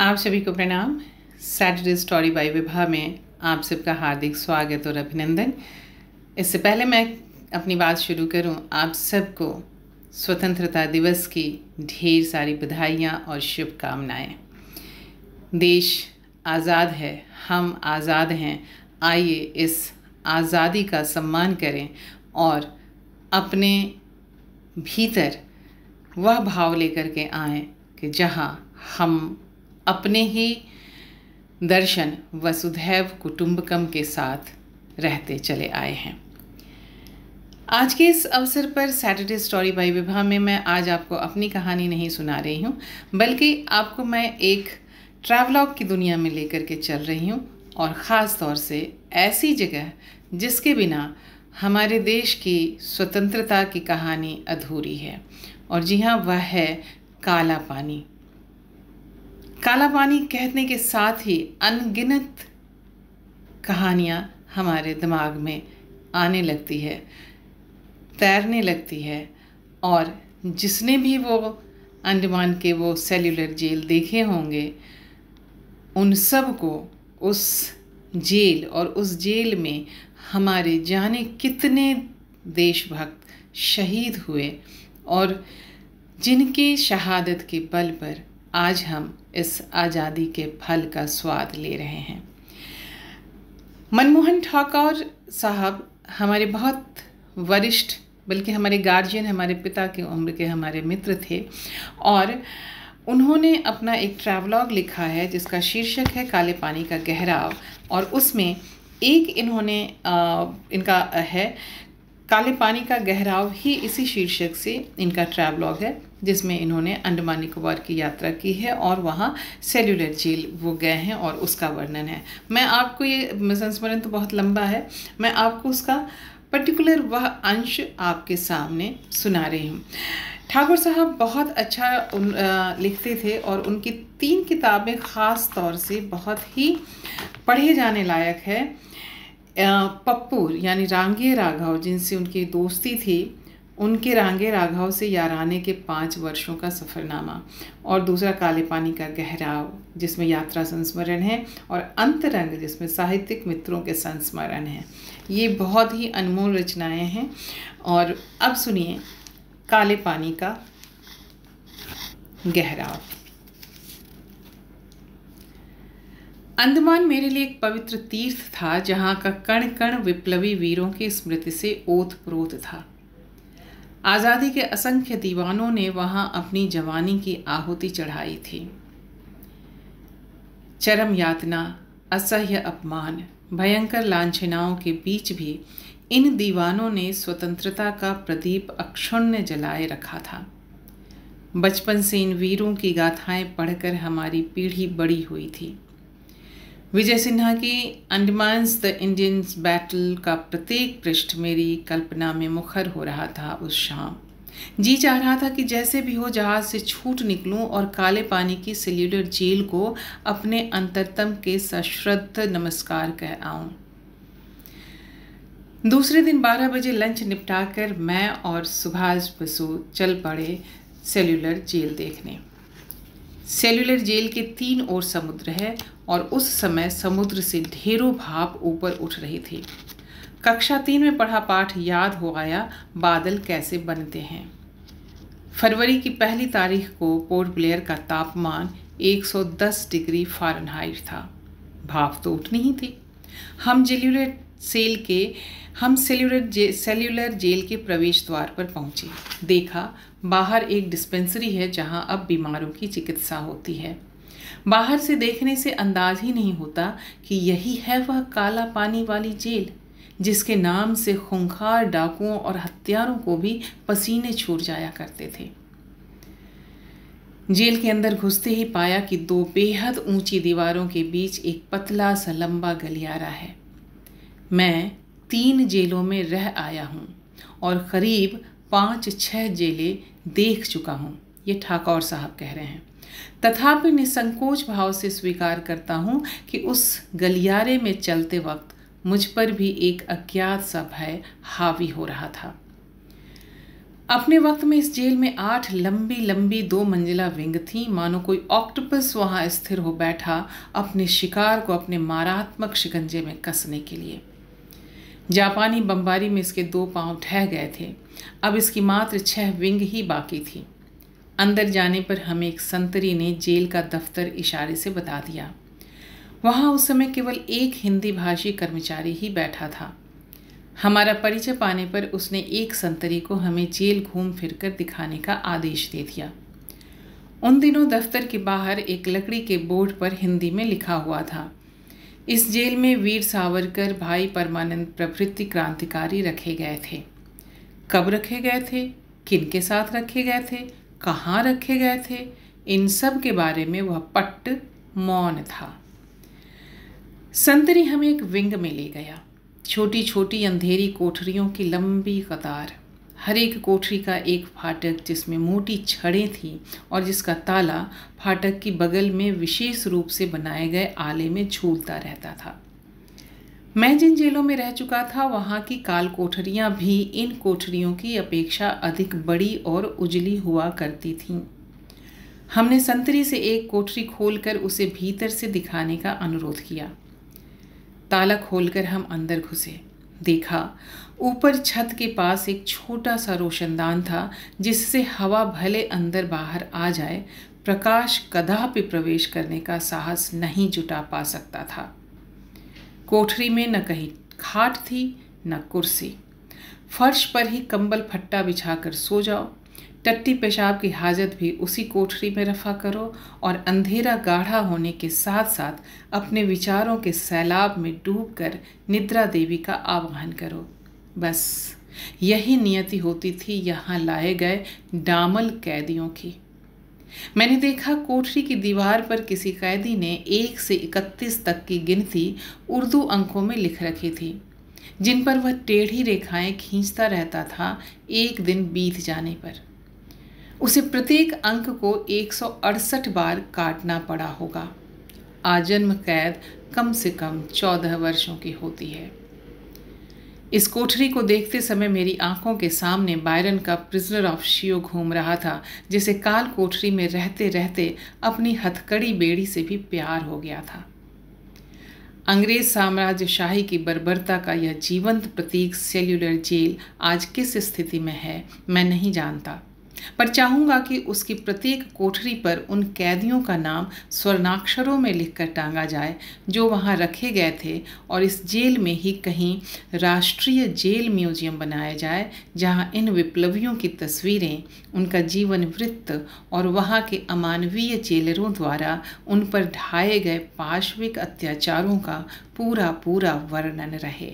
आप सभी को प्रणाम सैटरडे स्टोरी बाय विभा में आप सबका हार्दिक स्वागत और अभिनंदन इससे पहले मैं अपनी बात शुरू करूं आप सबको स्वतंत्रता दिवस की ढेर सारी बधाइयाँ और शुभकामनाएँ देश आज़ाद है हम आज़ाद हैं आइए इस आज़ादी का सम्मान करें और अपने भीतर वह भाव लेकर के आएँ कि जहाँ हम अपने ही दर्शन वसुधैव कुटुंबकम के साथ रहते चले आए हैं आज के इस अवसर पर सैटरडे स्टोरी बाई विभा में मैं आज आपको अपनी कहानी नहीं सुना रही हूँ बल्कि आपको मैं एक ट्रैवलॉग की दुनिया में लेकर के चल रही हूँ और ख़ास तौर से ऐसी जगह जिसके बिना हमारे देश की स्वतंत्रता की कहानी अधूरी है और जी हाँ वह है काला पानी काला पानी कहने के साथ ही अनगिनत कहानियाँ हमारे दिमाग में आने लगती है तैरने लगती है और जिसने भी वो अंडमान के वो सेल्युलर जेल देखे होंगे उन सब को उस जेल और उस जेल में हमारे जाने कितने देशभक्त शहीद हुए और जिनके शहादत के बल पर आज हम इस आज़ादी के फल का स्वाद ले रहे हैं मनमोहन ठाकुर साहब हमारे बहुत वरिष्ठ बल्कि हमारे गार्जियन हमारे पिता की उम्र के हमारे मित्र थे और उन्होंने अपना एक ट्रैवलॉग लिखा है जिसका शीर्षक है काले पानी का गहराव और उसमें एक इन्होंने आ, इनका है काले पानी का गहराव ही इसी शीर्षक से इनका ट्रैवलॉग है जिसमें इन्होंने अंडमान निकोबार की यात्रा की है और वहाँ सेल्यूलर जेल वो गए हैं और उसका वर्णन है मैं आपको ये संस्मरण तो बहुत लंबा है मैं आपको उसका पर्टिकुलर वह अंश आपके सामने सुना रही हूँ ठाकुर साहब बहुत अच्छा उन, आ, लिखते थे और उनकी तीन किताबें ख़ास तौर से बहुत ही पढ़े जाने लायक है पप्पूर यानी रांगे राघव जिनसे उनकी दोस्ती थी उनके रांगे राघाव से याराने के पाँच वर्षों का सफ़रनामा और दूसरा काले पानी का गहराव जिसमें यात्रा संस्मरण है और अंतरंग जिसमें साहित्यिक मित्रों के संस्मरण है ये बहुत ही अनमोल रचनाएं हैं और अब सुनिए काले पानी का गहराव अंडमान मेरे लिए एक पवित्र तीर्थ था जहाँ का कण कण विप्लवी वीरों की स्मृति से ओत प्रोत था आज़ादी के असंख्य दीवानों ने वहाँ अपनी जवानी की आहुति चढ़ाई थी चरम यातना असह्य अपमान भयंकर लांछनाओं के बीच भी इन दीवानों ने स्वतंत्रता का प्रदीप अक्षुण्य जलाए रखा था बचपन से इन वीरों की गाथाएं पढ़कर हमारी पीढ़ी बड़ी हुई थी विजय सिन्हा की अंडमान्स द इंडियंस बैटल का प्रत्येक पृष्ठ मेरी कल्पना में मुखर हो रहा था उस शाम जी चाह रहा था कि जैसे भी हो जहाज से छूट निकलूं और काले पानी की सेल्यूलर जेल को अपने अंतरतम के सश्रद्ध नमस्कार कह आऊं दूसरे दिन 12 बजे लंच निपटाकर मैं और सुभाष बसु चल पड़े सेल्यूलर जेल देखने सेल्यूलर जेल के तीन ओर समुद्र है और उस समय समुद्र से ढेरों भाप ऊपर उठ रही थी कक्षा तीन में पढ़ा पाठ याद हो आया बादल कैसे बनते हैं फरवरी की पहली तारीख को पोर्ट ब्लेयर का तापमान 110 डिग्री फारेनहाइट था भाप तो उठनी ही थी हम जेल्यूलेट सेल के हम सेल्यूलर जे सेल्यूलर जेल के प्रवेश द्वार पर पहुंचे देखा बाहर एक डिस्पेंसरी है जहां अब बीमारों की चिकित्सा होती है बाहर से देखने से अंदाज ही नहीं होता कि यही है वह काला पानी वाली जेल जिसके नाम से खूंखार डाकुओं और हत्यारों को भी पसीने छूट जाया करते थे जेल के अंदर घुसते ही पाया कि दो बेहद ऊंची दीवारों के बीच एक पतला सा लंबा गलियारा है मैं तीन जेलों में रह आया हूँ और करीब पाँच छः जेलें देख चुका हूँ ये ठाकौर साहब कह रहे हैं तथापि निसंकोच भाव से स्वीकार करता हूँ कि उस गलियारे में चलते वक्त मुझ पर भी एक अज्ञात सा भय हावी हो रहा था अपने वक्त में इस जेल में आठ लंबी लंबी दो मंजिला विंग थी मानो कोई ऑक्टोपस वहाँ स्थिर हो बैठा अपने शिकार को अपने मारात्मक शिकंजे में कसने के लिए जापानी बमबारी में इसके दो पांव ठह गए थे अब इसकी मात्र छह विंग ही बाकी थी अंदर जाने पर हमें एक संतरी ने जेल का दफ्तर इशारे से बता दिया वहाँ उस समय केवल एक हिंदी भाषी कर्मचारी ही बैठा था हमारा परिचय पाने पर उसने एक संतरी को हमें जेल घूम फिर कर दिखाने का आदेश दे दिया उन दिनों दफ्तर के बाहर एक लकड़ी के बोर्ड पर हिंदी में लिखा हुआ था इस जेल में वीर सावरकर भाई परमानंद प्रभृति क्रांतिकारी रखे गए थे कब रखे गए थे किन के साथ रखे गए थे कहाँ रखे गए थे इन सब के बारे में वह पट्ट मौन था संतरी हमें एक विंग में ले गया छोटी छोटी अंधेरी कोठरियों की लंबी कतार हर एक कोठरी का एक फाटक जिसमें मोटी छड़ें थीं और जिसका ताला फाटक की बगल में विशेष रूप से बनाए गए आले में झूलता रहता था मैं जिन जेलों में रह चुका था वहाँ की काल कोठरियाँ भी इन कोठरियों की अपेक्षा अधिक बड़ी और उजली हुआ करती थीं हमने संतरी से एक कोठरी खोलकर उसे भीतर से दिखाने का अनुरोध किया ताला खोलकर हम अंदर घुसे देखा ऊपर छत के पास एक छोटा सा रोशनदान था जिससे हवा भले अंदर बाहर आ जाए प्रकाश कदापि प्रवेश करने का साहस नहीं जुटा पा सकता था कोठरी में न कहीं खाट थी न कुर्सी फर्श पर ही कंबल फट्टा बिछाकर सो जाओ टट्टी पेशाब की हाजत भी उसी कोठरी में रफा करो और अंधेरा गाढ़ा होने के साथ साथ अपने विचारों के सैलाब में डूब कर निद्रा देवी का आह्वान करो बस यही नियति होती थी यहाँ लाए गए डामल कैदियों की मैंने देखा कोठरी की दीवार पर किसी कैदी ने एक से इकतीस तक की गिनती उर्दू अंकों में लिख रखी थी जिन पर वह टेढ़ी रेखाएं खींचता रहता था एक दिन बीत जाने पर उसे प्रत्येक अंक को एक बार काटना पड़ा होगा आजन्म कैद कम से कम चौदह वर्षों की होती है इस कोठरी को देखते समय मेरी आंखों के सामने बायरन का प्रिजनर ऑफ शियो घूम रहा था जिसे काल कोठरी में रहते रहते अपनी हथकड़ी बेड़ी से भी प्यार हो गया था अंग्रेज साम्राज्यशाही की बर्बरता का यह जीवंत प्रतीक सेल्युलर जेल आज किस स्थिति में है मैं नहीं जानता पर चाहूँगा कि उसकी प्रत्येक कोठरी पर उन कैदियों का नाम स्वर्णाक्षरों में लिखकर टांगा जाए जो वहाँ रखे गए थे और इस जेल में ही कहीं राष्ट्रीय जेल म्यूजियम बनाया जाए जहाँ इन विप्लवियों की तस्वीरें उनका जीवन वृत्त और वहाँ के अमानवीय जेलरों द्वारा उन पर ढाए गए पाश्विक अत्याचारों का पूरा पूरा वर्णन रहे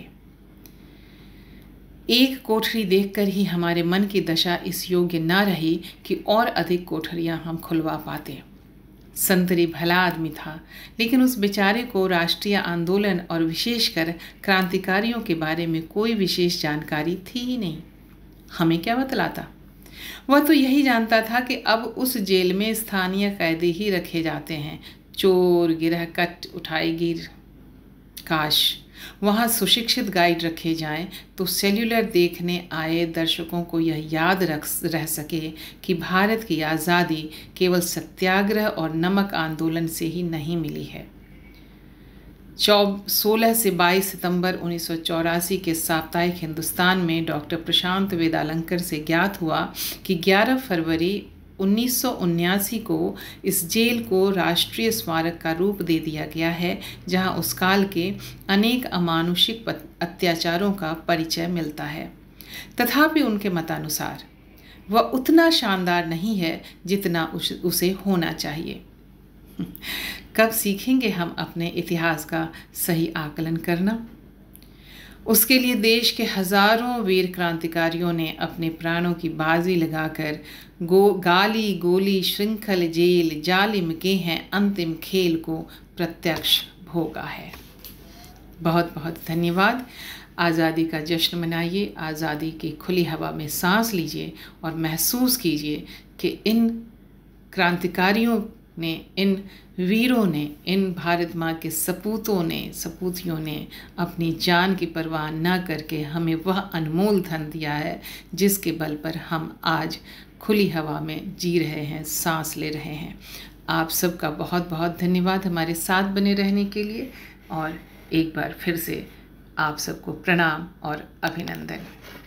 एक कोठरी देखकर ही हमारे मन की दशा इस योग्य ना रही कि और अधिक कोठरियाँ हम खुलवा पाते संतरी भला आदमी था लेकिन उस बेचारे को राष्ट्रीय आंदोलन और विशेषकर क्रांतिकारियों के बारे में कोई विशेष जानकारी थी ही नहीं हमें क्या बतलाता वह तो यही जानता था कि अब उस जेल में स्थानीय कैदी ही रखे जाते हैं चोर गिरह कट उठाई गिर काश वहाँ सुशिक्षित गाइड रखे जाएं तो सेल्यूलर देखने आए दर्शकों को यह याद रख रह सके कि भारत की आज़ादी केवल सत्याग्रह और नमक आंदोलन से ही नहीं मिली है चौ सोलह से बाईस सितंबर उन्नीस के साप्ताहिक हिंदुस्तान में डॉक्टर प्रशांत वेदालंकर से ज्ञात हुआ कि 11 फरवरी उन्नीस को इस जेल को राष्ट्रीय स्मारक का रूप दे दिया गया है जहां उस काल के अनेक अमानुषिक अत्याचारों का परिचय मिलता है तथापि उनके मतानुसार वह उतना शानदार नहीं है जितना उस, उसे होना चाहिए कब सीखेंगे हम अपने इतिहास का सही आकलन करना उसके लिए देश के हजारों वीर क्रांतिकारियों ने अपने प्राणों की बाजी लगाकर गो गाली गोली श्रृंखल जेल जालिम के हैं अंतिम खेल को प्रत्यक्ष भोगा है बहुत बहुत धन्यवाद आज़ादी का जश्न मनाइए आज़ादी की खुली हवा में सांस लीजिए और महसूस कीजिए कि इन क्रांतिकारियों ने इन वीरों ने इन भारत माँ के सपूतों ने सपूतियों ने अपनी जान की परवाह ना करके हमें वह अनमोल धन दिया है जिसके बल पर हम आज खुली हवा में जी रहे हैं सांस ले रहे हैं आप सबका बहुत बहुत धन्यवाद हमारे साथ बने रहने के लिए और एक बार फिर से आप सबको प्रणाम और अभिनंदन